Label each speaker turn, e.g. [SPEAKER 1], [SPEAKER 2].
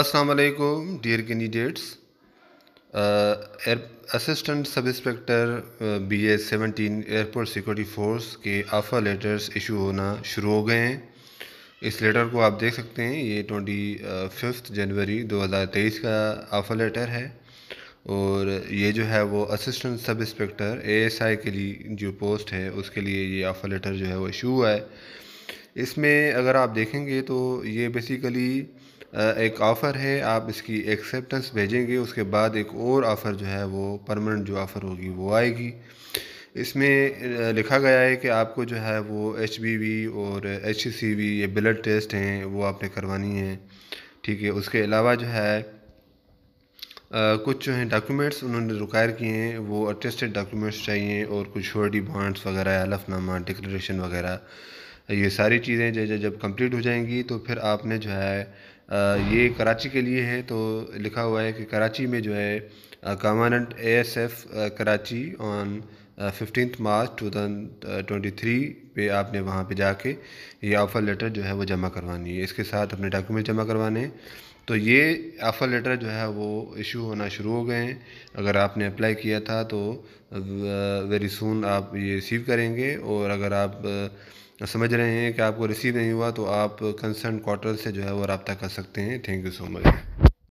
[SPEAKER 1] असलकुम dear candidates assistant sub inspector B S seventeen airport security force के offer letters issue होना शुरू हो गए हैं इस लेटर को आप देख सकते हैं ये ट्वेंटी फिफ्थ जनवरी 2023 का आफ़र लेटर है और ये जो है वो असिस्टेंट सब इंस्पेक्टर एएसआई के लिए जो पोस्ट है उसके लिए ये आफ़र लेटर जो है वो इशू हुआ है इसमें अगर आप देखेंगे तो ये बेसिकली एक ऑफ़र है आप इसकी एक्सेप्टेंस भेजेंगे उसके बाद एक और ऑफ़र जो है वो परमानेंट जो ऑफ़र होगी वो आएगी इसमें लिखा गया है कि आपको जो है वो एच और एच ये ब्लड टेस्ट हैं वो आपने करवानी है ठीक है उसके अलावा जो है आ, कुछ जो हैं डॉक्यूमेंट्स उन्होंने रिक्वायर किए हैं वो अटेस्टेड डॉक्यूमेंट्स चाहिए और कुछ श्योरिटी बॉन्ड्स वगैरह हलफनामा डिक्लेरेशन वगैरह ये सारी चीज़ें जब जब कंप्लीट हो जाएंगी तो फिर आपने जो है ये कराची के लिए है तो लिखा हुआ है कि कराची में जो है commandant A S F Karachi on fifteen March to twenty three पे आपने वहाँ पे जाके ये ऑफ़र लेटर जो है वो जमा करवानी है इसके साथ अपने डॉक्यूमेंट जमा करवाने हैं तो ये ऑफ़र लेटर जो है वो इशू होना शुरू हो गए हैं अगर आपने अप्लाई किया था तो वेरी सुन आप ये रिसीव करेंगे और अगर आप तो समझ रहे हैं कि आपको रिसीव नहीं हुआ तो आप कंसर्न क्वार्टर से जो है वो रबता कर सकते हैं थैंक यू सो मच